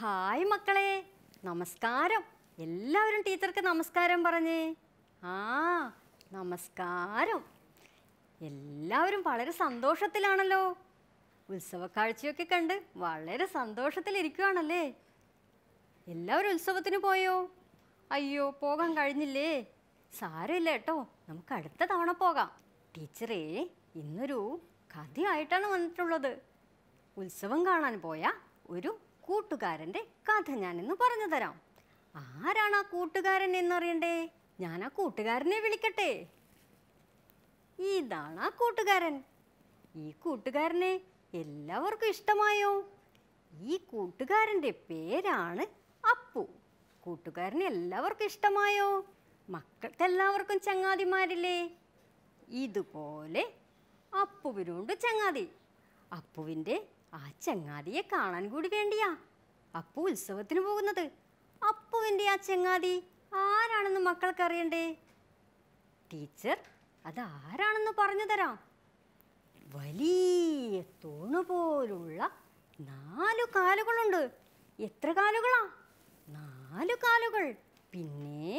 hi മക്കളെ നമസ്കാരം എല്ലാവരും ടീച്ചർക്ക് നമസ്കാരം പറഞ്ഞേ ആ നമസ്കാരം എല്ലാവരും വളരെ സന്തോഷത്തിലാണല്ലോ ഉത്സവ കാഴ്ചയൊക്കെ കണ്ട് വളരെ സന്തോഷത്തിലിരിക്കുകയാണല്ലേ എല്ലാവരും ഉത്സവത്തിന് പോയോ അയ്യോ പോകാൻ കഴിഞ്ഞില്ലേ സാരമില്ല കേട്ടോ നമുക്ക് അടുത്ത തവണ പോകാം ടീച്ചറേ ഇന്നൊരു കഥയായിട്ടാണ് വന്നിട്ടുള്ളത് ഉത്സവം കാണാൻ പോയ ഒരു കൂട്ടുകാരൻ്റെ കഥ ഞാനിന്ന് പറഞ്ഞു തരാം ആരാണ് ആ കൂട്ടുകാരൻ എന്നറിയണ്ടേ ഞാൻ ആ കൂട്ടുകാരനെ വിളിക്കട്ടെ ഇതാണ് ആ കൂട്ടുകാരൻ ഈ കൂട്ടുകാരനെ എല്ലാവർക്കും ഇഷ്ടമായോ ഈ കൂട്ടുകാരൻ്റെ പേരാണ് അപ്പു കൂട്ടുകാരനെ എല്ലാവർക്കും ഇഷ്ടമായോ എല്ലാവർക്കും ചങ്ങാതിമാരില്ലേ ഇതുപോലെ അപ്പുവിനോണ്ട് ചങ്ങാതി അപ്പുവിൻ്റെ ആ ചങ്ങാതിയെ കാണാൻ കൂടി വേണ്ടിയാ അപ്പു ഉത്സവത്തിന് പോകുന്നത് അപ്പുവിൻ്റെ ആ ചങ്ങാതി ആരാണെന്ന് മക്കൾക്കറിയണ്ടേ ടീച്ചർ അത് ആരാണെന്ന് പറഞ്ഞു തരാം വലിയ തൂണ് പോലുള്ള നാലു കാലുകളുണ്ട് എത്ര കാലുകളാ നാലു കാലുകൾ പിന്നെ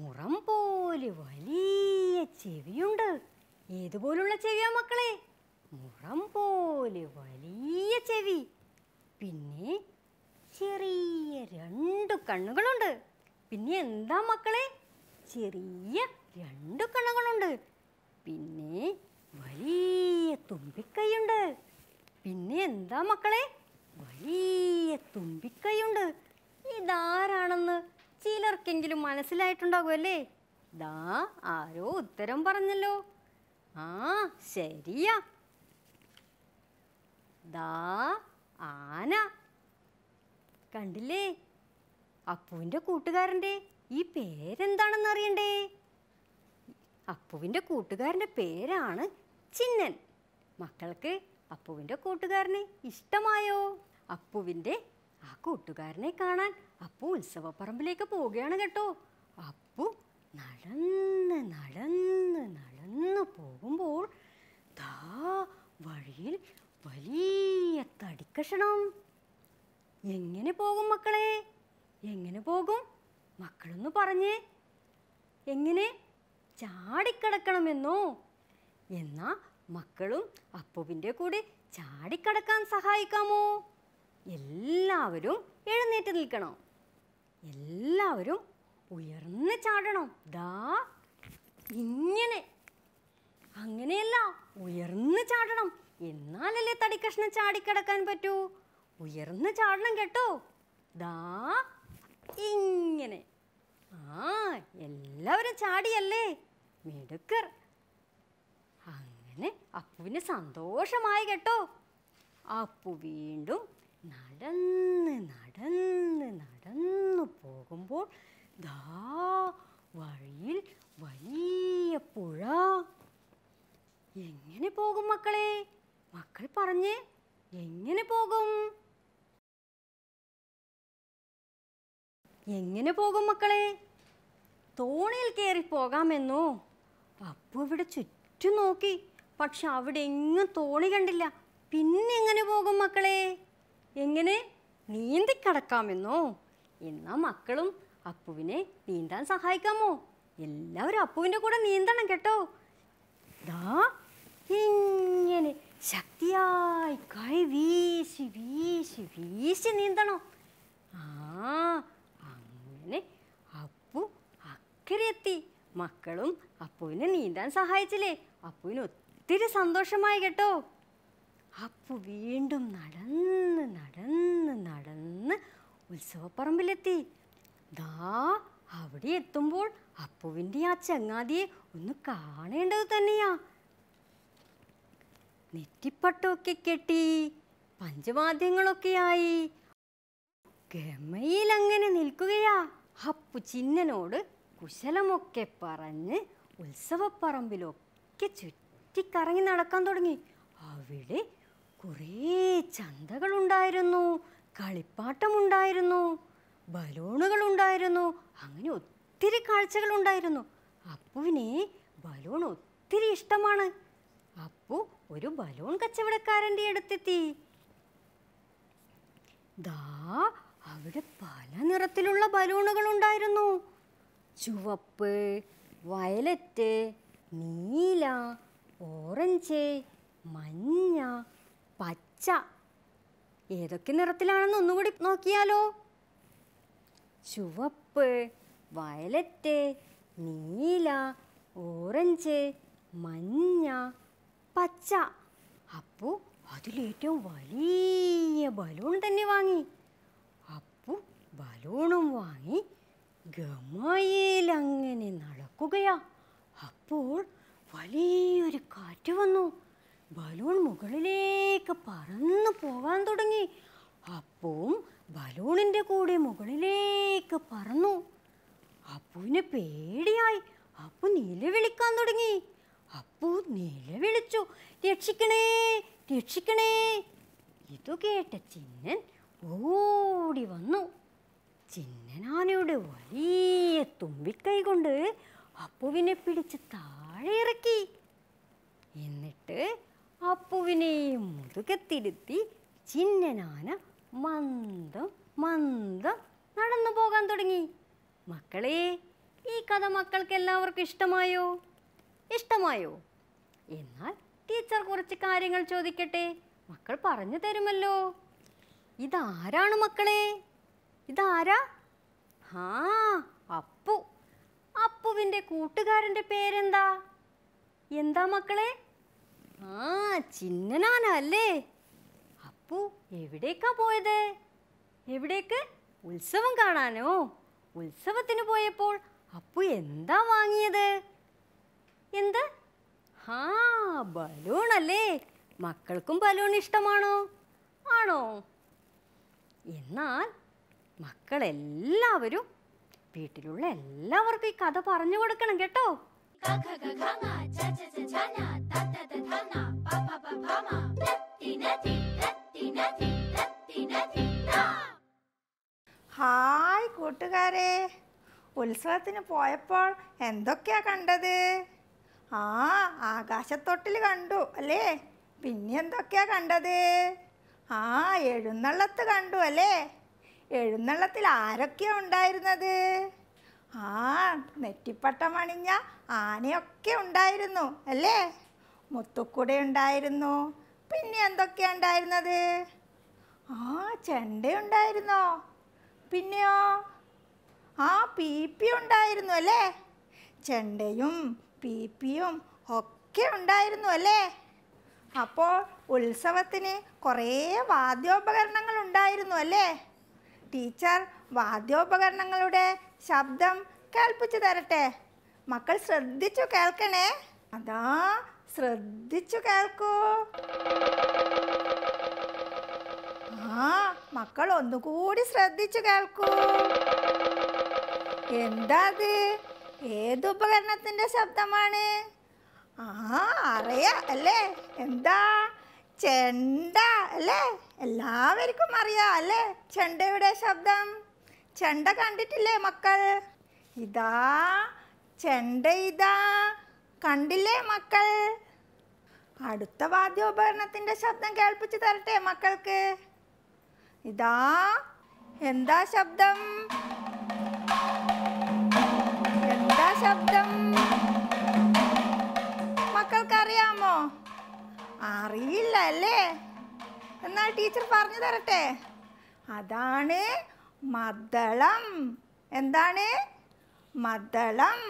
മുറം പോലെ വലിയ ചെവിയുണ്ട് ഏതുപോലുള്ള ചെവിയാ മക്കളെ മുഴം പോലെ വലിയ ചെവി പിന്നെ ചെറിയ രണ്ടു കണ്ണുകളുണ്ട് പിന്നെ എന്താ മക്കളെ ചെറിയ രണ്ടു കണ്ണുകളുണ്ട് പിന്നെ വലിയ തുമ്പിക്കൈയുണ്ട് പിന്നെ എന്താ മക്കളെ വലിയ തുമ്പിക്കൈയുണ്ട് ഇതാരാണെന്ന് ചിലർക്കെങ്കിലും മനസ്സിലായിട്ടുണ്ടാകുമല്ലേ ദാ ആരോ ഉത്തരം പറഞ്ഞല്ലോ ആ ശരിയാ ദാ ആന കണ്ടില്ലേ അപ്പുവിൻ്റെ കൂട്ടുകാരൻ്റെ ഈ പേരെന്താണെന്ന് അറിയണ്ടേ അപ്പുവിൻ്റെ കൂട്ടുകാരൻ്റെ പേരാണ് ചിന്നൻ മക്കൾക്ക് അപ്പുവിൻ്റെ കൂട്ടുകാരനെ ഇഷ്ടമായോ അപ്പുവിൻ്റെ ആ കൂട്ടുകാരനെ കാണാൻ അപ്പു ഉത്സവപ്പറമ്പിലേക്ക് പോവുകയാണ് കേട്ടോ അപ്പു നടന്ന് നടന്ന് നടന്ന് പോകുമ്പോൾ ദാ വഴിയിൽ വലിയ തടിക്കഷണം എങ്ങനെ പോകും മക്കളെ എങ്ങനെ പോകും മക്കളൊന്ന് പറഞ്ഞേ എങ്ങനെ ചാടിക്കടക്കണമെന്നോ എന്നാ മക്കളും അപ്പുവിൻ്റെ കൂടെ ചാടിക്കടക്കാൻ സഹായിക്കാമോ എല്ലാവരും എഴുന്നേറ്റ് നിൽക്കണം എല്ലാവരും ഉയർന്ന് ചാടണം ദാ ഇങ്ങനെ അങ്ങനെയല്ല ഉയർന്ന് ചാടണം എന്നാലല്ലേ തടിക്കഷ്ണം ചാടിക്കിടക്കാൻ പറ്റൂ ഉയർന്ന് ചാടണം കേട്ടോ ദാ ഇങ്ങനെ ആ എല്ലാവരും ചാടിയല്ലേ മിടുക്കർ അങ്ങനെ അപ്പുവിന് സന്തോഷമായി കേട്ടോ അപ്പു വീണ്ടും നടന്ന് നടന്ന് നടന്ന് പോകുമ്പോൾ ദാ വഴിയിൽ വലിയ പുഴ എങ്ങനെ പോകും മക്കളെ മക്കൾ പറഞ്ഞ് എങ്ങനെ പോകും എങ്ങനെ പോകും മക്കളെ തോണിയിൽ കയറി പോകാമെന്നോ അപ്പു ഇവിടെ ചുറ്റും നോക്കി പക്ഷെ അവിടെ എങ്ങും തോണി കണ്ടില്ല പിന്നെ എങ്ങനെ പോകും മക്കളെ എങ്ങനെ നീന്തി കടക്കാമെന്നോ എന്നാ മക്കളും അപ്പുവിനെ നീന്താൻ സഹായിക്കാമോ എല്ലാവരും അപ്പുവിൻ്റെ കൂടെ നീന്തണം കേട്ടോ ദാ ഇങ്ങനെ ശക്തിയായി കൈ വീശി വീശി വീശി നീന്തണം ആ അങ്ങനെ അപ്പു അക്കരെ എത്തി മക്കളും അപ്പുവിനെ നീന്താൻ സഹായിച്ചില്ലേ അപ്പുവിന് ഒത്തിരി സന്തോഷമായി കേട്ടോ അപ്പു വീണ്ടും നടന്ന് നടന്ന് നടന്ന് ഉത്സവപ്പറമ്പിലെത്തി ദാ അവിടെ എത്തുമ്പോൾ അപ്പുവിൻ്റെ ആ ചങ്ങാതിയെ ഒന്ന് കാണേണ്ടത് തന്നെയാണ് നെറ്റിപ്പട്ടമൊക്കെ കെട്ടി പഞ്ചവാദ്യങ്ങളൊക്കെയായി ഗമയിൽ അങ്ങനെ നിൽക്കുകയാ അപ്പു ചിന്നനോട് കുശലമൊക്കെ പറഞ്ഞ് ഉത്സവപ്പറമ്പിലൊക്കെ ചുറ്റിക്കറങ്ങി നടക്കാൻ തുടങ്ങി അവിടെ കുറേ ചന്തകളുണ്ടായിരുന്നു കളിപ്പാട്ടമുണ്ടായിരുന്നു ബലൂണുകളുണ്ടായിരുന്നു അങ്ങനെ ഒത്തിരി കാഴ്ചകളുണ്ടായിരുന്നു അപ്പുവിനെ ബലൂൺ ഒത്തിരി ഇഷ്ടമാണ് അപ്പു ഒരു ബലൂൺ കച്ചവടക്കാരൻ്റെ അടുത്തെത്തി ദാ അവിടെ പല നിറത്തിലുള്ള ബലൂണുകൾ ഉണ്ടായിരുന്നു ചുവപ്പ് വയലറ്റ് നീല ഓറഞ്ച് മഞ്ഞ പച്ച ഏതൊക്കെ നിറത്തിലാണെന്ന് ഒന്നുകൂടി നോക്കിയാലോ ചുവപ്പ് വയലറ്റ് നീല ഓറഞ്ച് മഞ്ഞ പച്ച അപ്പു അതിലേറ്റവും വലിയ ബലൂൺ തന്നെ വാങ്ങി അപ്പു ബലൂണും വാങ്ങി ഗമയിലങ്ങനെ നടക്കുകയാ അപ്പോൾ വലിയൊരു കാറ്റ് വന്നു ബലൂൺ മുകളിലേക്ക് പറന്നു പോകാൻ തുടങ്ങി അപ്പവും ബലൂണിൻ്റെ കൂടെ മുകളിലേക്ക് പറന്നു അപ്പുവിന് പേടിയായി അപ്പു നിലവിളിക്കാൻ തുടങ്ങി അപ്പു വിളിച്ചു രക്ഷിക്കണേ രക്ഷിക്കണേ ഇതു കേട്ട ചിന്നൻ ഓടി വന്നു ചിന്നനാനയുടെ വലിയ തുമ്പിക്കൈ കൊണ്ട് അപ്പുവിനെ പിടിച്ച് താഴെ ഇറക്കി എന്നിട്ട് അപ്പുവിനെ മുതുകത്തിരുത്തി ചിന്നനാന മന്ദം മന്ദം നടന്നു പോകാൻ തുടങ്ങി മക്കളെ ഈ കഥ മക്കൾക്ക് എല്ലാവർക്കും ഇഷ്ടമായോ ഇഷ്ടമായോ എന്നാൽ ടീച്ചർ കുറച്ച് കാര്യങ്ങൾ ചോദിക്കട്ടെ മക്കൾ പറഞ്ഞു തരുമല്ലോ ഇതാരാണ് മക്കളെ ഇതാരാ ആ അപ്പു അപ്പുവിൻ്റെ കൂട്ടുകാരൻ്റെ പേരെന്താ എന്താ മക്കളെ ആ ചിന്നനാനല്ലേ അപ്പു എവിടേക്കാ പോയത് എവിടേക്ക് ഉത്സവം കാണാനോ ഉത്സവത്തിന് പോയപ്പോൾ അപ്പു എന്താ വാങ്ങിയത് എന്ത് ഹാ ബലൂൺ അല്ലേ മക്കൾക്കും ബലൂൺ ഇഷ്ടമാണോ ആണോ എന്നാൽ മക്കളെല്ലാവരും വീട്ടിലുള്ള എല്ലാവർക്കും ഈ കഥ പറഞ്ഞു കൊടുക്കണം കേട്ടോ ഹായ് കൂട്ടുകാരെ ഉത്സവത്തിന് പോയപ്പോൾ എന്തൊക്കെയാ കണ്ടത് ആ ആകാശത്തൊട്ടിൽ കണ്ടു അല്ലേ പിന്നെ എന്തൊക്കെയാ കണ്ടത് ആ എഴുന്നള്ളത്ത് കണ്ടു അല്ലേ എഴുന്നള്ളത്തിൽ ആരൊക്കെയാ ഉണ്ടായിരുന്നത് ആ നെറ്റിപ്പട്ടം അണിഞ്ഞ ആനയൊക്കെ ഉണ്ടായിരുന്നു അല്ലേ മുത്തുക്കൂടെ ഉണ്ടായിരുന്നു പിന്നെ എന്തൊക്കെയാ ഉണ്ടായിരുന്നത് ആ ചെണ്ടയുണ്ടായിരുന്നോ പിന്നെയോ ആ പീപ്പി ഉണ്ടായിരുന്നു അല്ലേ ചെണ്ടയും പി പിയും ഒക്കെ ഉണ്ടായിരുന്നു അല്ലേ അപ്പോൾ ഉത്സവത്തിന് കുറേ വാദ്യോപകരണങ്ങൾ ഉണ്ടായിരുന്നു അല്ലേ ടീച്ചർ വാദ്യോപകരണങ്ങളുടെ ശബ്ദം കേൾപ്പിച്ചു തരട്ടെ മക്കൾ ശ്രദ്ധിച്ചു കേൾക്കണേ അതാ ശ്രദ്ധിച്ചു കേൾക്കൂ ആ മക്കൾ ഒന്നുകൂടി ശ്രദ്ധിച്ചു കേൾക്കൂ എന്താ അത് ഏത് ഉപകരണത്തിൻ്റെ ശബ്ദമാണ് ആ അറിയാം അല്ലേ എന്താ ചെണ്ട അല്ലേ എല്ലാവർക്കും അറിയാം അല്ലേ ചെണ്ടയുടെ ശബ്ദം ചെണ്ട കണ്ടിട്ടില്ലേ മക്കൾ ഇതാ ചെണ്ട ഇതാ കണ്ടില്ലേ മക്കൾ അടുത്ത വാദ്യോപകരണത്തിൻ്റെ ശബ്ദം കേൾപ്പിച്ചു തരട്ടെ മക്കൾക്ക് ഇതാ എന്താ ശബ്ദം ശബ്ദം മക്കൾക്കറിയാമോ അറിയില്ല അല്ലേ എന്നാൽ ടീച്ചർ പറഞ്ഞു തരട്ടെ അതാണ് മദ്ദളം എന്താണ് മദ്ദളം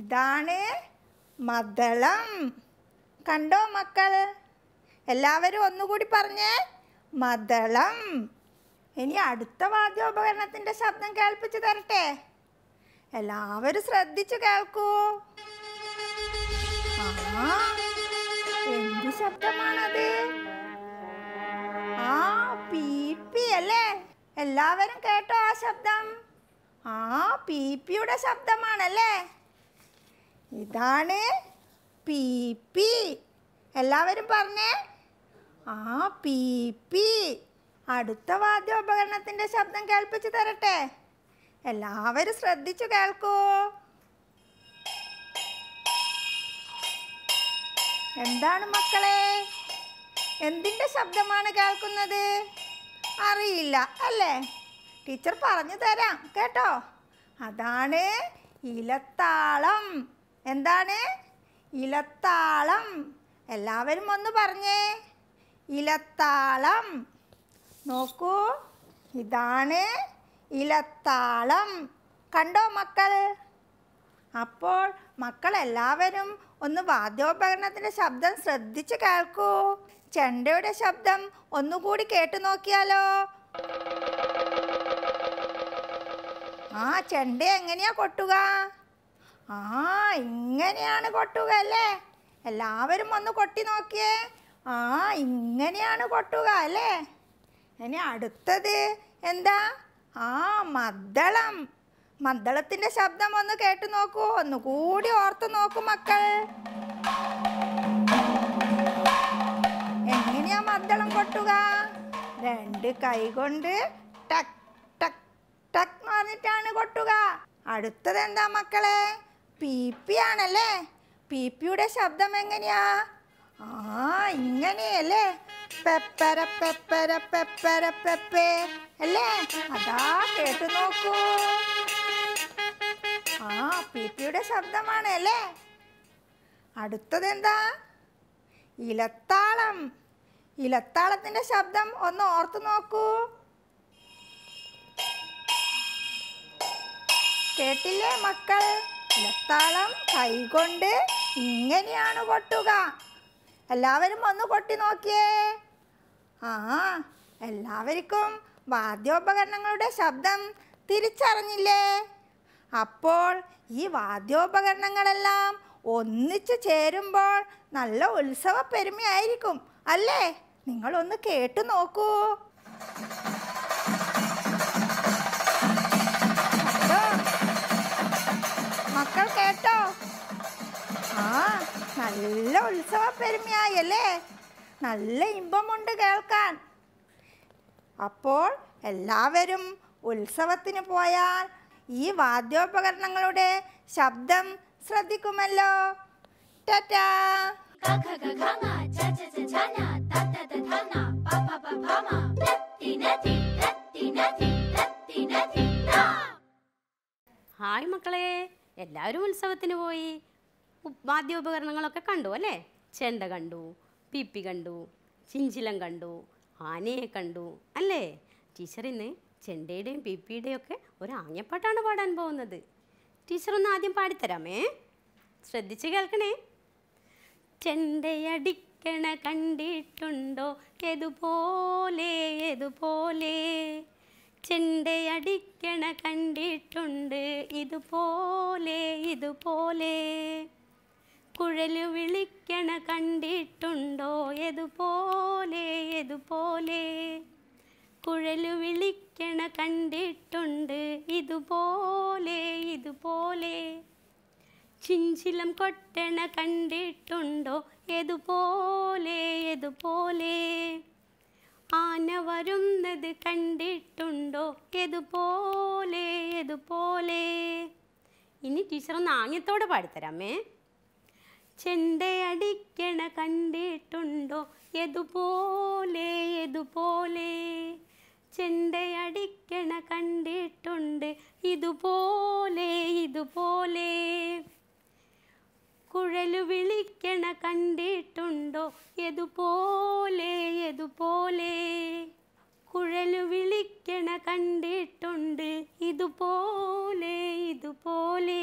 ഇതാണ് മദ്ദളം കണ്ടോ മക്കൾ എല്ലാവരും ഒന്നുകൂടി പറഞ്ഞേ മദ്ദളം ഇനി അടുത്ത വാദ്യോപകരണത്തിൻ്റെ ശബ്ദം കേൾപ്പിച്ചു തരട്ടെ എല്ലാവരും ശ്രദ്ധിച്ചു കേൾക്കൂ ആ എന്ത് ശബ്ദമാണത് ആ പി അല്ലേ എല്ലാവരും കേട്ടോ ആ ശബ്ദം ആ പി പിയുടെ ശബ്ദമാണല്ലേ ഇതാണ് പി പി എല്ലാവരും പറഞ്ഞേ ആ പി പി അടുത്ത വാദ്യോപകരണത്തിൻ്റെ ശബ്ദം കേൾപ്പിച്ച് തരട്ടെ എല്ലാവരും ശ്രദ്ധിച്ചു കേൾക്കൂ എന്താണ് മക്കളെ എന്തിൻ്റെ ശബ്ദമാണ് കേൾക്കുന്നത് അറിയില്ല അല്ലേ ടീച്ചർ പറഞ്ഞു തരാം കേട്ടോ അതാണ് ഇലത്താളം എന്താണ് ഇലത്താളം എല്ലാവരും ഒന്ന് പറഞ്ഞേ ഇലത്താളം നോക്കൂ ഇതാണ് ഇലത്താളം കണ്ടോ മക്കൾ അപ്പോൾ മക്കളെല്ലാവരും ഒന്ന് വാദ്യോപകരണത്തിൻ്റെ ശബ്ദം ശ്രദ്ധിച്ച് കേൾക്കൂ ചെണ്ടയുടെ ശബ്ദം ഒന്നുകൂടി കേട്ടു നോക്കിയാലോ ആ ചെണ്ട എങ്ങനെയാ കൊട്ടുക ആ ഇങ്ങനെയാണ് കൊട്ടുക അല്ലേ എല്ലാവരും ഒന്ന് കൊട്ടി നോക്കിയേ ആ ഇങ്ങനെയാണ് കൊട്ടുക അല്ലേ ഇനി അടുത്തത് എന്താ ആ മദ്ദളം മദ്ദളത്തിന്റെ ശബ്ദം ഒന്ന് കേട്ടു നോക്കൂ ഒന്നുകൂടി ഓർത്തു നോക്കൂ മക്കൾ എങ്ങനെയാ മദ്ദളം കൊട്ടുക രണ്ട് കൈ കൊണ്ട് ടക് ടക് ടക് പറഞ്ഞിട്ടാണ് കൊട്ടുക അടുത്തത് എന്താ മക്കളെ പി പി ആണല്ലേ പി പിയുടെ ശബ്ദം എങ്ങനെയാ ആ ഇങ്ങനെയല്ലേ പെപ്പര പെപ്പര പെപ്പര പെപ്പേ അല്ലേ അതാ കേട്ടു നോക്കൂ ആ പീപ്പിയുടെ ശബ്ദമാണ് അല്ലേ അടുത്തതെന്താ ഇലത്താളം ഇലത്താളത്തിന്റെ ശബ്ദം ഒന്ന് ഓർത്തു നോക്കൂ കേട്ടില്ലേ മക്കൾ ഇലത്താളം കൈകൊണ്ട് ഇങ്ങനെയാണ് കൊട്ടുക എല്ലാവരും ഒന്ന് കൊട്ടി നോക്കിയേ ആ എല്ലാവർക്കും വാദ്യോപകരണങ്ങളുടെ ശബ്ദം തിരിച്ചറിഞ്ഞില്ലേ അപ്പോൾ ഈ വാദ്യോപകരണങ്ങളെല്ലാം ഒന്നിച്ചു ചേരുമ്പോൾ നല്ല ഉത്സവ പെരുമയായിരിക്കും അല്ലേ നിങ്ങളൊന്ന് കേട്ടു നോക്കൂ ആ നല്ല ഉത്സവ അല്ലേ നല്ല ഇമ്പമുണ്ട് കേൾക്കാൻ അപ്പോൾ എല്ലാവരും ഉത്സവത്തിന് പോയാൽ ഈ വാദ്യോപകരണങ്ങളുടെ ശബ്ദം ശ്രദ്ധിക്കുമല്ലോ ഹായ് മക്കളെ എല്ലാവരും ഉത്സവത്തിന് പോയി വാദ്യോപകരണങ്ങളൊക്കെ കണ്ടു അല്ലേ ചെണ്ട കണ്ടു പിപ്പി കണ്ടു ചിഞ്ചിലം കണ്ടു ആനയെ കണ്ടു അല്ലേ ടീച്ചർ ഇന്ന് ചെണ്ടയുടെയും പിപ്പിയുടെയും ഒക്കെ ഒരു ആഞ്ഞപ്പാട്ടാണ് പാടാൻ പോകുന്നത് ടീച്ചർ ഒന്ന് ആദ്യം പാടിത്തരാമേ ശ്രദ്ധിച്ച് കേൾക്കണേ ചെണ്ടയടിക്കണ കണ്ടിട്ടുണ്ടോ എതുപോലെ എതുപോലെ ചെണ്ടയടിക്കണ കണ്ടിട്ടുണ്ട് ഇതുപോലെ ഇതുപോലെ കുഴല് വിളിക്കണ കണ്ടിട്ടുണ്ടോ എതുപോലെ എതുപോലെ കുഴല് വിളിക്കണ കണ്ടിട്ടുണ്ട് ഇതുപോലെ ഇതുപോലെ ചിഞ്ചിലം കൊട്ടണ കണ്ടിട്ടുണ്ടോ എതുപോലെ എതുപോലെ ആന വരുന്നത് കണ്ടിട്ടുണ്ടോ എതുപോലെ എതുപോലെ ഇനി ടീച്ചർ ഒന്ന് പാടിത്തരാമേ ചെണ്ടയടിക്കണ കണ്ടിട്ടുണ്ടോ എതുപോലെ എതുപോലെ ചെണ്ടയടിക്കണ കണ്ടിട്ടുണ്ട് ഇതുപോലെ ഇതുപോലെ കുഴലു വിളിക്കണ കണ്ടിട്ടുണ്ടോ എതുപോലെ എതുപോലെ കുഴലു വിളിക്കണ കണ്ടിട്ടുണ്ട് ഇതുപോലെ ഇതുപോലെ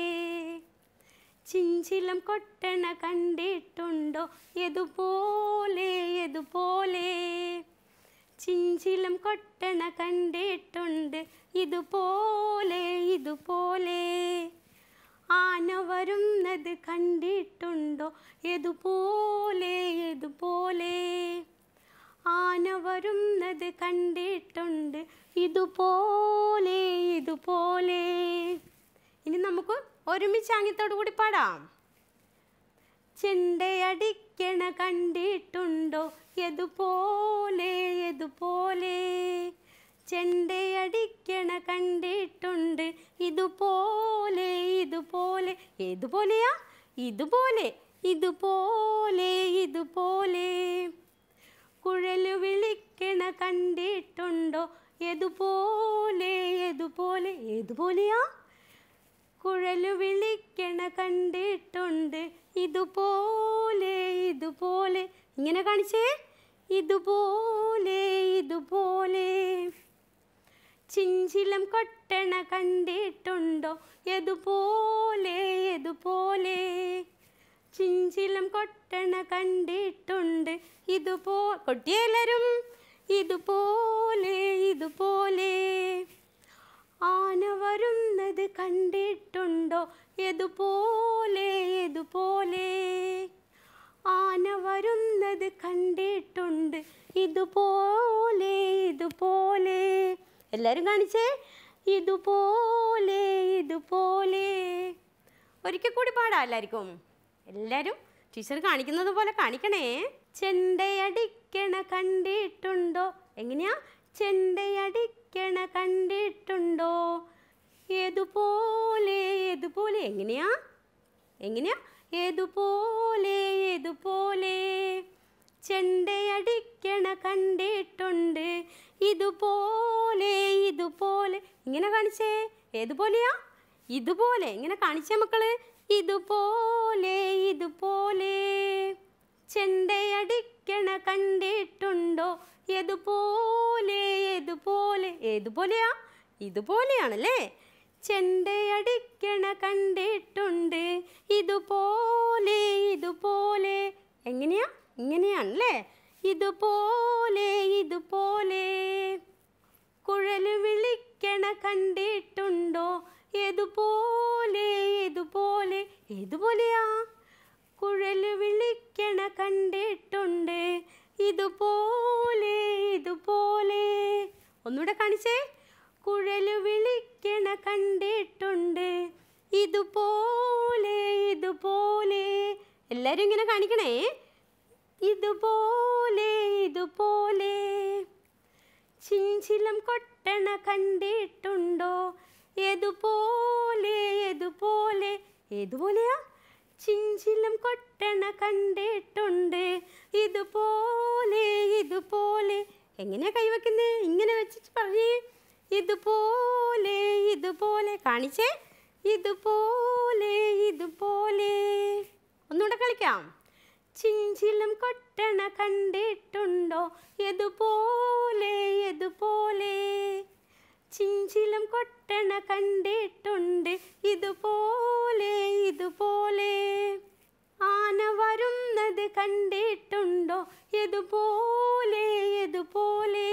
ചിഞ്ചിലം കൊട്ടണ കണ്ടിട്ടുണ്ടോ എതുപോലെ എതുപോലെ ചിഞ്ചിലം കൊട്ടണ കണ്ടിട്ടുണ്ട് ഇതുപോലെ ഇതുപോലെ ആന വരുന്നത് കണ്ടിട്ടുണ്ടോ എതുപോലെ എതുപോലെ ആന വരുന്നത് കണ്ടിട്ടുണ്ട് ഇതുപോലെ ഇതുപോലെ ഇനി നമുക്ക് ഒരുമിച്ച് ആംഗ്യത്തോടു കൂടി പാടാം ചെണ്ടയടിക്കണ കണ്ടിട്ടുണ്ടോ എതുപോലെ എതുപോലെ ചെണ്ടയടിക്കണ കണ്ടിട്ടുണ്ട് ഇതുപോലെ ഇതുപോലെ ഏതുപോലെയാ ഇതുപോലെ ഇതുപോലെ ഇതുപോലെ കുഴല് വിളിക്കണ കണ്ടിട്ടുണ്ടോ എതുപോലെ എതുപോലെ ഏതുപോലെയാ കുഴലു വിളിക്കണ കണ്ടിട്ടുണ്ട് ഇതുപോലെ ഇതുപോലെ ഇങ്ങനെ കാണിച്ചേ ഇതുപോലെ ഇതുപോലെ ചിഞ്ചിലം കൊട്ടണ കണ്ടിട്ടുണ്ടോ എതുപോലെ എതുപോലെ ചിഞ്ചിലം കൊട്ടണ കണ്ടിട്ടുണ്ട് ഇതുപോ കൊട്ടിയെല്ലാവരും ഇതുപോലെ ഇതുപോലെ ആന വരുന്നത് കണ്ടിട്ടുണ്ടോ എതുപോലെ എതുപോലെ ആന വരുന്നത് കണ്ടിട്ടുണ്ട് ഇതുപോലെ ഇതുപോലെ എല്ലാവരും കാണിച്ചേ ഇതുപോലെ ഇതുപോലെ ഒരിക്കൽ കൂടി പാടാം എല്ലാവർക്കും എല്ലാവരും ടീച്ചർ കാണിക്കുന്നത് പോലെ കാണിക്കണേ ചെണ്ടയടിക്കണ കണ്ടിട്ടുണ്ടോ എങ്ങനെയാ ചെണ്ടയടി ചിരിക്കണ കണ്ടിട്ടുണ്ടോ ഏതുപോലെ ഏതുപോലെ എങ്ങനെയാ എങ്ങനെയാ ഏതുപോലെ ഏതുപോലെ ചെണ്ടയടിക്കണ കണ്ടിട്ടുണ്ട് ഇതുപോലെ ഇതുപോലെ ഇങ്ങനെ കാണിച്ചേ ഏതുപോലെയാ ഇതുപോലെ ഇങ്ങനെ കാണിച്ചേ മക്കള് ഇതുപോലെ ഇതുപോലെ ചെണ്ടയടിക്കണ കണ്ടിട്ടുണ്ടോ എതുപോലെ എതുപോലെ ഏതുപോലെയാ ഇതുപോലെയാണല്ലേ ചെണ്ടയടിക്കണ കണ്ടിട്ടുണ്ട് ഇതുപോലെ ഇതുപോലെ എങ്ങനെയാ ഇങ്ങനെയാണല്ലേ ഇതുപോലെ ഇതുപോലെ കുഴൽ വിളിക്കണ കണ്ടിട്ടുണ്ടോ ഇതുപോലെ ഇതുപോലെ ഏതുപോലെയാ കുഴൽ വിളിക്കണ കണ്ടിട്ടുണ്ട് ഇതുപോലെ ഇതുപോലെ ഒന്നുകൂടെ കാണിച്ചേ കുഴലു വിളിക്കണ കണ്ടിട്ടുണ്ട് ഇതുപോലെ ഇതുപോലെ എല്ലാവരും ഇങ്ങനെ കാണിക്കണേ ഇതുപോലെ ഇതുപോലെ ചിഞ്ചിലം കൊട്ടണ കണ്ടിട്ടുണ്ടോ ഏതുപോലെ ഏതുപോലെ ഏതുപോലെയാ ചിഞ്ചിലും കൊട്ടണ കണ്ടിട്ടുണ്ട് ഇതുപോലെ ഇതുപോലെ എങ്ങനെയാ കൈവെക്കുന്നത് ഇങ്ങനെ വെച്ചിട്ട് പറഞ്ഞേ ഇതുപോലെ ഇതുപോലെ കാണിച്ചേ ഇതുപോലെ ഇതുപോലെ ഒന്നുകൂടെ കളിക്കാം ചിഞ്ചിലും കൊട്ടണ കണ്ടിട്ടുണ്ടോ ഇതുപോലെ ഇതുപോലെ ചിഞ്ചിലം കൊട്ടണ കണ്ടിട്ടുണ്ട് ഇതുപോലെ ഇതുപോലെ ആന വരുന്നത് കണ്ടിട്ടുണ്ടോ ഇതുപോലെ ഇതുപോലെ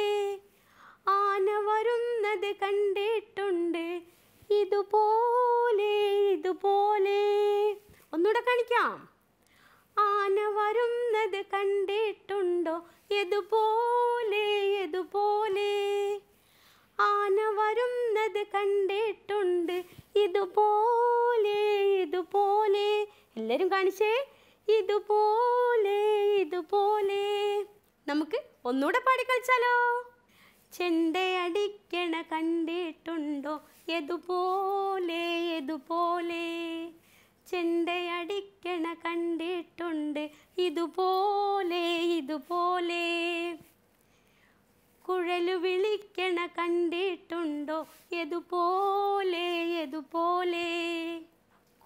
ആന വരുന്നത് കണ്ടിട്ടുണ്ട് ഇതുപോലെ ഇതുപോലെ ഒന്നുകൂടെ കാണിക്കാം ആന വരുന്നത് കണ്ടിട്ടുണ്ടോ ഇതുപോലെ ഇതുപോലെ ആന വരുന്നത് കണ്ടിട്ടുണ്ട് ഇതുപോലെ ഇതുപോലെ എല്ലാവരും കാണിച്ചേ ഇതുപോലെ ഇതുപോലെ നമുക്ക് ഒന്നുകൂടെ പാടിക്കളിച്ചാലോ ചെണ്ടയടിക്കണ കണ്ടിട്ടുണ്ടോ എതുപോലെ എതുപോലെ ചെണ്ടയടിക്കണ കണ്ടിട്ടുണ്ട് ഇതുപോലെ ഇതുപോലെ കുഴലു വിളിക്കണ കണ്ടിട്ടുണ്ടോ എതുപോലെ എതുപോലെ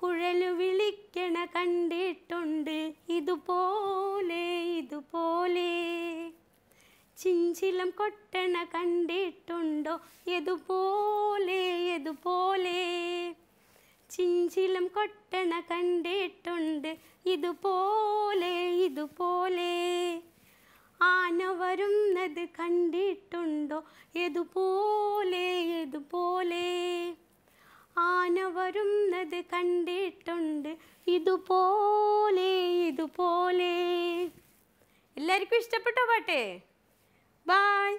കുഴലു വിളിക്കണ കണ്ടിട്ടുണ്ട് ഇതുപോലെ ഇതുപോലെ ചിഞ്ചിലം കൊട്ടണ കണ്ടിട്ടുണ്ടോ എതുപോലെ എതുപോലെ ചിഞ്ചിലം കൊട്ടണ കണ്ടിട്ടുണ്ട് ഇതുപോലെ ഇതുപോലെ ആന വരുന്നത് കണ്ടിട്ടുണ്ടോ ഇതുപോലെ ഇതുപോലെ ആന വരുന്നത് കണ്ടിട്ടുണ്ട് ഇതുപോലെ ഇതുപോലെ എല്ലാവർക്കും ഇഷ്ടപ്പെട്ടോ പാട്ടേ ബായ്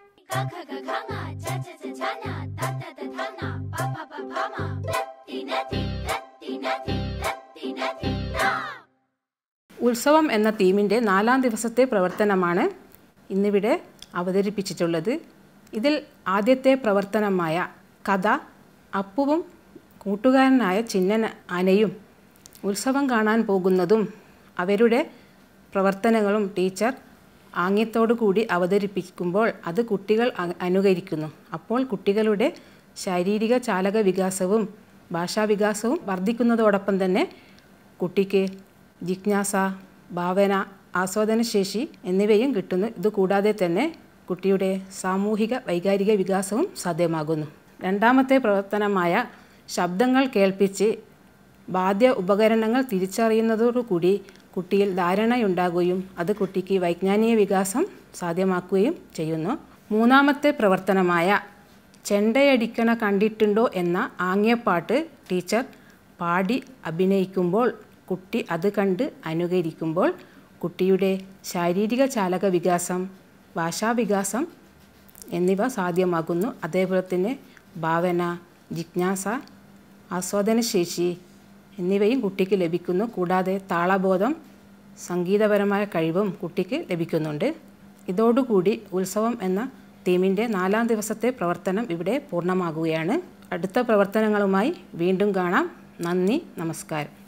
ഉത്സവം എന്ന തീമിൻ്റെ നാലാം ദിവസത്തെ പ്രവർത്തനമാണ് ഇന്നിവിടെ അവതരിപ്പിച്ചിട്ടുള്ളത് ഇതിൽ ആദ്യത്തെ പ്രവർത്തനമായ കഥ അപ്പുവും കൂട്ടുകാരനായ ചിന്നൻ ആനയും ഉത്സവം കാണാൻ പോകുന്നതും അവരുടെ പ്രവർത്തനങ്ങളും ടീച്ചർ ആംഗ്യത്തോടു കൂടി അവതരിപ്പിക്കുമ്പോൾ അത് കുട്ടികൾ അനുകരിക്കുന്നു അപ്പോൾ കുട്ടികളുടെ ശാരീരിക ചാലക വികാസവും ഭാഷാവികാസവും വർദ്ധിക്കുന്നതോടൊപ്പം തന്നെ കുട്ടിക്ക് ജിജ്ഞാസ ഭാവന ആസ്വാദനശേഷി എന്നിവയും കിട്ടുന്നു ഇതുകൂടാതെ തന്നെ കുട്ടിയുടെ സാമൂഹിക വൈകാരിക വികാസവും സാധ്യമാകുന്നു രണ്ടാമത്തെ പ്രവർത്തനമായ ശബ്ദങ്ങൾ കേൾപ്പിച്ച് ബാധ്യ ഉപകരണങ്ങൾ തിരിച്ചറിയുന്നതോടുകൂടി കുട്ടിയിൽ ധാരണയുണ്ടാകുകയും അത് കുട്ടിക്ക് വൈജ്ഞാനിക വികാസം സാധ്യമാക്കുകയും ചെയ്യുന്നു മൂന്നാമത്തെ പ്രവർത്തനമായ ചെണ്ടയടിക്കണ കണ്ടിട്ടുണ്ടോ എന്ന ആംഗ്യപ്പാട്ട് ടീച്ചർ പാടി അഭിനയിക്കുമ്പോൾ കുട്ടി അത് കണ്ട് അനുകരിക്കുമ്പോൾ കുട്ടിയുടെ ശാരീരിക ചാലക വികാസം ഭാഷാവികാസം എന്നിവ സാധ്യമാകുന്നു അതേപോലെ തന്നെ ഭാവന ജിജ്ഞാസ ആസ്വാദനശേഷി എന്നിവയും കുട്ടിക്ക് ലഭിക്കുന്നു കൂടാതെ താളബോധം സംഗീതപരമായ കഴിവും കുട്ടിക്ക് ലഭിക്കുന്നുണ്ട് ഇതോടുകൂടി ഉത്സവം എന്ന തീമിൻ്റെ നാലാം ദിവസത്തെ പ്രവർത്തനം ഇവിടെ പൂർണ്ണമാകുകയാണ് അടുത്ത പ്രവർത്തനങ്ങളുമായി വീണ്ടും കാണാം നന്ദി നമസ്കാരം